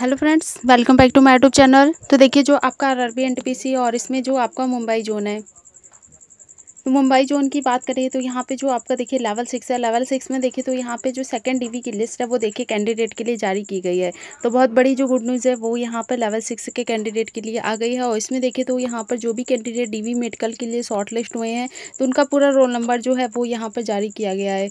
hello friends welcome back to my YouTube channel तो देखिए जो आपका आर आरबी एनटीपीसी और इसमें जो आपका मुंबई जोन है तो मुंबई जोन की बात करें तो यहाँ पे जो आपका देखिए लेवल सिक्स है लेवल सिक्स में देखिए तो यहाँ पे जो सेकंड डीवी की लिस्ट है वो देखिए कैंडिडेट के लिए जारी की गई है तो बहुत बड़ी जो गुड न्यूज़ है वो यहाँ पर लेवल सिक्स के कैंडिडेट के लिए आ गई है और इसमें देखिए तो यहाँ पर जो भी कैंडिडेट डी मेडिकल के लिए शॉर्ट लिस्ट हुए हैं तो उनका पूरा रोल नंबर जो है वो यहाँ पर जारी किया गया है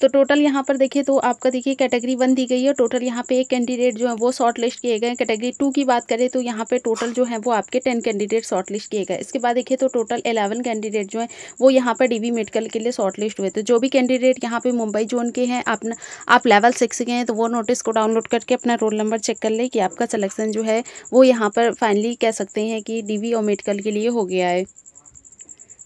तो टोटल यहाँ पर देखिए तो आपका देखिए कैटेगरी वन दी गई है टोटल यहाँ पे एक कैंडिडेट जो है वो शॉर्ट लिस्ट किए गए कैटेगरी टू की बात करें तो यहाँ पे टोटल जो है वो आपके टेन कैंडिडेट शॉर्ट लिस्ट किए गए इसके बाद देखिए तो टोटल एलेवन कैंडिडेट जो है वो यहाँ पर डी मेडिकल के लिए शॉर्ट लिस्ट हुए थे जो भी कैंडिडेट यहाँ पर मुंबई जोन के हैं आप आप लेवल सिक्स के हैं तो वो नोटिस को डाउनलोड करके अपना रोल नंबर चेक कर लें कि आपका सलेक्शन जो है वो यहाँ पर फाइनली कह सकते हैं कि डी और मेडिकल के लिए हो गया है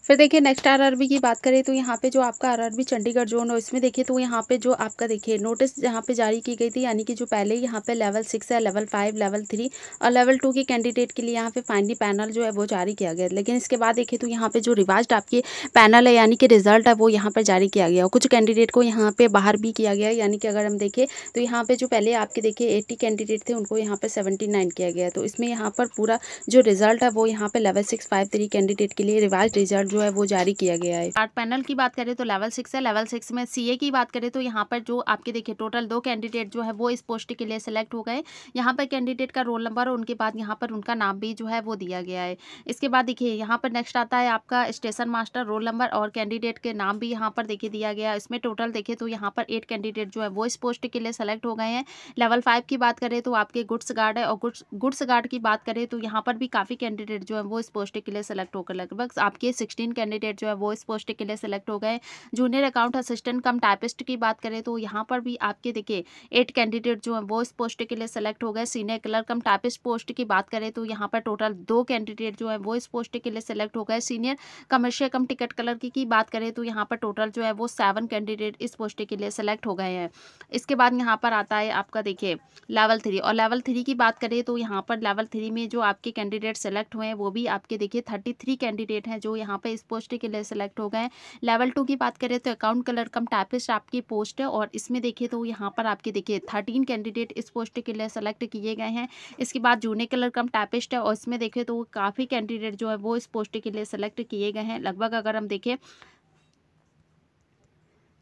फिर देखिए नेक्स्ट आर आरआरबी की बात करें तो यहाँ पे जो आपका आरआरबी चंडीगढ़ जोन है इसमें देखिए तो यहाँ पे जो आपका देखिए नोटिस यहाँ पे जारी की गई थी यानी कि जो पहले यहाँ पे लेवल सिक्स है लेवल फाइव लेवल थ्री और लेवल टू के कैंडिडेट के लिए यहाँ पे फाइनली पैनल जो है वो जारी किया गया लेकिन इसके बाद देखिए तो यहाँ पर जो रिवाइज आपके पैनल है यानी कि रिजल्ट है वो यहाँ पर जारी किया गया और कुछ कैंडिडेट को यहाँ पर बाहर भी किया गया यानी कि अगर हम देखें तो यहाँ पर जो पहले आपके देखिए एट्टी कैंडिडेट थे उनको यहाँ पर सेवेंटी किया गया तो इसमें यहाँ पर पूरा जो रिजल्ट है वो यहाँ पर level six five three candidate के लिए रिवाइज रिजल्ट जो है वो जारी किया गया है आर्ट पैनल की बात करें तो लेवल सिक्स है लेवल सिक्स में सीए की बात करें तो यहाँ पर जो आपके देखिए टोटल दो कैंडिडेट जो है वो इस पोस्ट के लिए सिलेक्ट हो गए यहाँ पर कैंडिडेट का रोल नंबर और उनके बाद यहाँ पर उनका नाम भी जो है वो दिया गया है इसके बाद देखिए यहाँ पर नेक्स्ट आता है आपका स्टेशन मास्टर रोल नंबर और कैंडिडेट के नाम भी यहाँ पर देखिए दिया गया इसमें टोटल देखे तो यहाँ पर एट कैंडिडेट जो है वो इस पोस्ट के लिए सेलेक्ट हो गए हैं लेवल फाइव की बात करें तो आपके गुड्स गार्ड है और गुड्स गुड्स गार्ड की बात करें तो यहाँ पर भी काफ़ी कैंडिडेट जो है वो इस पोस्ट के लिए सेलेक्ट होकर लगभग आपके सिक्सटी फिफ्टीन कैंडिडेट जो है वो इस पोस्ट के लिए सिलेक्ट हो गए junior account assistant cum typist की बात करें तो यहाँ पर भी आपके देखिए एट कैंडिडेट जो है वो इस पोस्ट के लिए सिलेक्ट हो गए senior clerk cum typist post की बात करें तो यहाँ पर टोटल दो कैंडिडेट जो है वो इस पोस्ट के लिए सिलेक्ट हो गए senior commercial cum ticket clerk की, की बात करें तो यहाँ पर टोटल जो है वो सेवन कैंडिडेट इस पोस्ट के लिए सिलेक्ट हो गए हैं इसके बाद यहाँ पर आता है आपका देखिए लेवल थ्री और लेवल थ्री की बात करें तो यहाँ पर लेवल थ्री में जो आपके कैंडिडेट सेलेक्ट हुए हैं वो भी आपके देखिए थर्टी थ्री कैंडिडेट हैं जो यहाँ पे इस पोस्ट के लिए सेलेक्ट हो गए हैं लेवल टू की बात करें तो अकाउंट कलर कम टाइपिस्ट आपकी पोस्ट है और इसमें देखिए तो यहाँ पर आपके देखिए थर्टीन कैंडिडेट इस पोस्ट के लिए सेलेक्ट किए गए हैं इसके बाद जूने कलर कम टाइपिस्ट है और इसमें देखें तो काफ़ी कैंडिडेट जो है वो इस पोस्ट के लिए सेलेक्ट किए गए हैं लगभग अगर हम देखें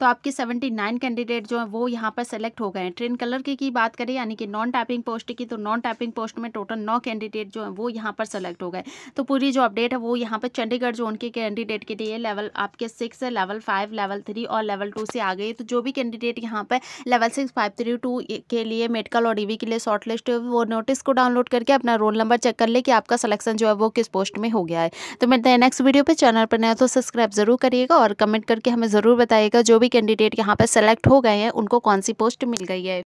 तो आपके 79 कैंडिडेट जो हैं वो यहाँ पर सेलेक्ट हो गए हैं ट्रेन कलर की, की बात करें यानी कि नॉन टाइपिंग पोस्ट की तो नॉन टाइपिंग पोस्ट में टोटल नौ कैंडिडेट जो हैं वो यहाँ पर सेलेक्ट हो गए तो पूरी जो अपडेट है वो यहाँ पर चंडीगढ़ जोन के कैंडिडेट के लिए लेवल आपके six level five level three और लेवल टू से आ गई तो जो भी कैंडिडेट यहाँ पर level six five three two के लिए मेडिकल और ईवी के लिए शॉर्ट लिस्ट वो नोटिस को डाउनलोड करके अपना रोल नंबर चेक कर ले कि आपका सलेक्शन जो है वो किस पोस्ट में हो गया है तो मिलते हैं नेक्स्ट वीडियो पर चैनल पर नया तो सब्सक्राइब जरूर करिएगा और कमेंट करके हमें ज़रूर बताइएगा जो भी कैंडिडेट यहाँ पर सेलेक्ट हो गए हैं उनको कौन सी पोस्ट मिल गई है